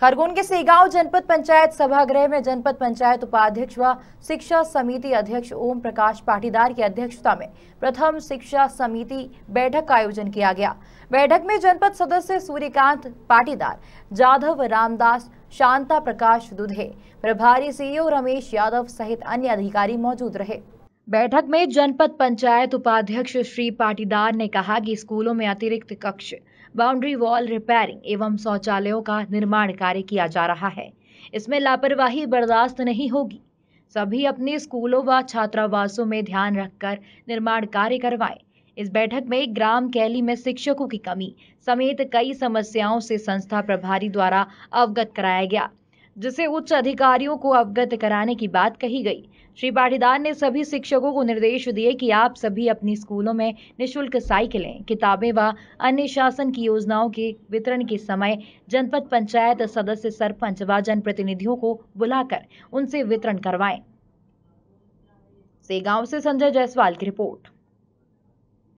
खरगोन के सीगांव जनपद पंचायत सभागृह में जनपद पंचायत उपाध्यक्ष व शिक्षा समिति अध्यक्ष ओम प्रकाश पाटीदार की अध्यक्षता में प्रथम शिक्षा समिति बैठक का आयोजन किया गया बैठक में जनपद सदस्य सूर्यकांत पाटीदार जाधव रामदास शांता प्रकाश दुधे प्रभारी सीईओ रमेश यादव सहित अन्य अधिकारी मौजूद रहे बैठक में जनपद पंचायत उपाध्यक्ष श्री पाटीदार ने कहा कि स्कूलों में अतिरिक्त कक्ष बाउंड्री वॉल रिपेयरिंग एवं शौचालयों का निर्माण कार्य किया जा रहा है इसमें लापरवाही बर्दाश्त नहीं होगी सभी अपने स्कूलों व छात्रावासों में ध्यान रखकर निर्माण कार्य करवाएं इस बैठक में ग्राम कैली में शिक्षकों की कमी समेत कई समस्याओं से संस्था प्रभारी द्वारा अवगत कराया गया जिसे उच्च अधिकारियों को अवगत कराने की बात कही गई श्री पाटीदार ने सभी शिक्षकों को निर्देश दिए कि आप सभी अपनी स्कूलों में निशुल्क साइकिलें किताबें व अन्य शासन की योजनाओं के वितरण के समय जनपद पंचायत सदस्य सरपंच व जनप्रतिनिधियों को बुलाकर उनसे वितरण करवाएं से गांव से संजय जायसवाल की रिपोर्ट